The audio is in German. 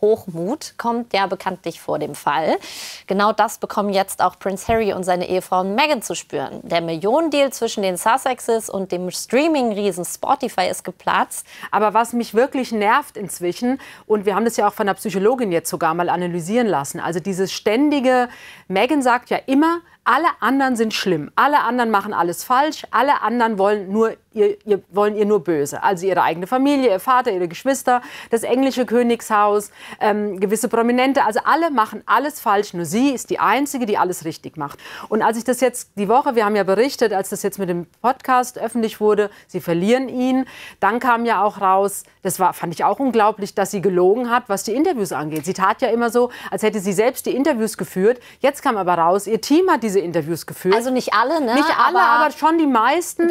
Hochmut kommt ja bekanntlich vor dem Fall. Genau das bekommen jetzt auch Prince Harry und seine Ehefrau Meghan zu spüren. Der Millionendeal zwischen den Sussexes und dem Streaming-Riesen Spotify ist geplatzt. Aber was mich wirklich nervt inzwischen, und wir haben das ja auch von der Psychologin jetzt sogar mal analysieren lassen, also dieses ständige, Meghan sagt ja immer, alle anderen sind schlimm, alle anderen machen alles falsch, alle anderen wollen nur ihr, ihr wollen ihr nur Böse. Also ihre eigene Familie, ihr Vater, ihre Geschwister, das englische Königshaus, ähm, gewisse Prominente. Also alle machen alles falsch. Nur sie ist die Einzige, die alles richtig macht. Und als ich das jetzt die Woche, wir haben ja berichtet, als das jetzt mit dem Podcast öffentlich wurde, sie verlieren ihn. Dann kam ja auch raus, das war, fand ich auch unglaublich, dass sie gelogen hat, was die Interviews angeht. Sie tat ja immer so, als hätte sie selbst die Interviews geführt. Jetzt kam aber raus, ihr Team hat diese Interviews geführt. Also nicht alle, ne? Nicht alle, aber, aber schon die meisten.